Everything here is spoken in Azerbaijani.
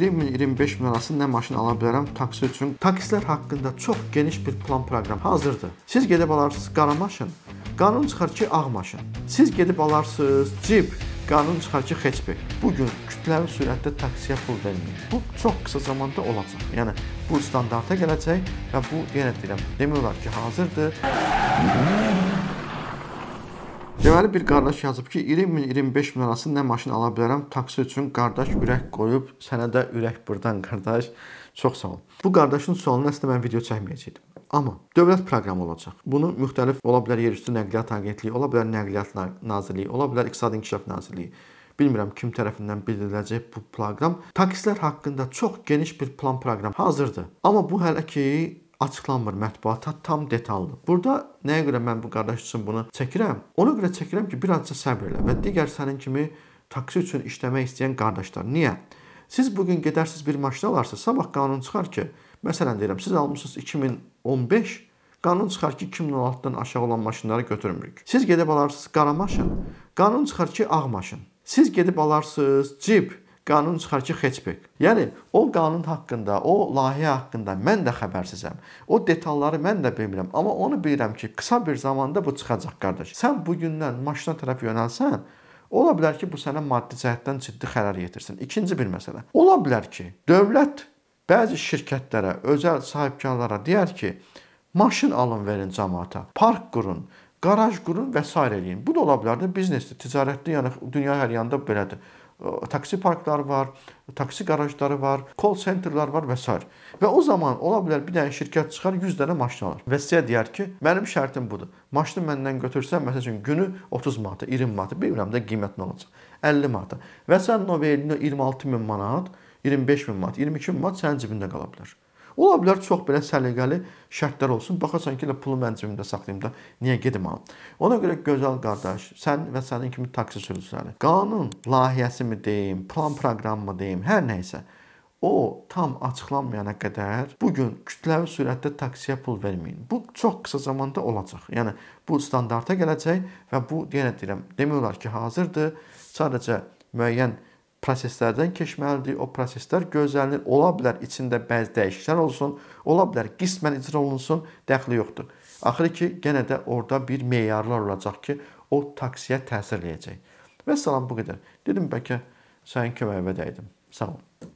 20 min, 25 min arası nə maşın ala bilərəm taksi üçün. Taksilər haqqında çox geniş bir plan proqram hazırdır. Siz gedib alarsınız qara maşın, qanun çıxar ki ağ maşın. Siz gedib alarsınız cip, qanun çıxar ki hatchback. Bu gün kütləvi sürətdə taksiyə pul vermir. Bu çox qısa zamanda olacaq. Yəni bu standarta gələcək və bu yenə deyirəm, demək olar ki, hazırdır. Deməli bir qardaş yazıb ki, 20 min 25 min arası nə maşın ala bilərəm? Taksi üçün qardaş ürək qoyub, sənə də ürək burdan qardaş. Çox sağ ol. Bu qardaşın sualını əslində mən video çəkməyəcəydim. Amma dövlət proqramı olacaq. Bunu müxtəlif ola bilər yerüstü nəqliyyat agentliyi, ola bilər Nəqliyyat Nazirliyi, ola bilər İqtisadi İnkişaf Nazirliyi. Bilmirəm kim tərəfindən bildiriləcək bu proqram. Taksilər haqqında çox geniş bir plan proqram hazırdır. Amma bu hələ ki açıqlanmır mətbuata tam detallı. Burada nəyə görə mən bu qardaş üçün bunu çəkirəm? Ona görə çəkirəm ki, bir azca səbr elə və digər sənin kimi taksi üçün işləmək istəyən qardaşlar. Niyə? Siz bu gün gedərsiniz bir maşın alarsınız, sabah qanun çıxar ki, məsələn deyirəm, siz almısınız 2015 Qanun çıxar ki, 2016-dan aşağı olan maşınları götürmürük. Siz gedib alarsınız qara maşın. Qanun çıxar ki, ağ maşın. Siz gedib alarsınız cip qanun çıxar ki, hatchback. Yəni o qanun haqqında, o layihə haqqında mən də xəbərsizəm. O detalları mən də bilmirəm, amma onu bilirəm ki, qısa bir zamanda bu çıxacaq qardaş. Sən bu gündən maşına tərəf yönəlsən, ola bilər ki, bu sənə maddi cəhətdən ciddi xərar yetirsin. İkinci bir məsələ. Ola bilər ki, dövlət bəzi şirkətlərə, özəl sahibkarlara deyər ki, maşın alın verin cəmaata, park qurun, qaraj qurun və s. eləyin. Bu da ola bilər də biznesdir, ticarətdir, yəni dünya hər yanda belədir taksi parkları var, taksi qarajları var, call centerlər var və s. Və o zaman ola bilər bir dənə şirkət çıxar 100 dənə maşın alır və sizə deyər ki, mənim şərtim budur. Maşını məndən götürsən, məsəl üçün günü 30 manata, 20 manata, bilmirəm də qiymət nə olacaq. 50 manata. Və sən o verdiyin 26 min manat, 25 min manat, 22 min manat sənin cibində qala bilər. Ola bilər çox belə səliqəli şərtlər olsun. Baxasan ki, elə pulu mən cibimdə saxlayım da, niyə gedim alım? Ona görə gözəl qardaş, sən və sənin kimi taksi sürücüləri, qanun layihəsi mi deyim, plan proqramı deyim, hər nə isə o tam açıqlanmayana qədər bu gün kütləvi sürətdə taksiyə pul verməyin. Bu çox qısa zamanda olacaq. Yəni bu standarta gələcək və bu yenə deyirəm, demək olar ki, hazırdır. Sadəcə müəyyən proseslərdən keçməlidir. O proseslər gözlənilir. Ola bilər içində bəzi dəyişikliklər olsun, ola bilər qismən icra olunsun, dəxli yoxdur. Axırı ki, yenə də orada bir meyarlar olacaq ki, o taksiyə təsir eləyəcək. Və salam bu qədər. Dedim bəlkə sənin köməyinə dəydim. Sağ ol.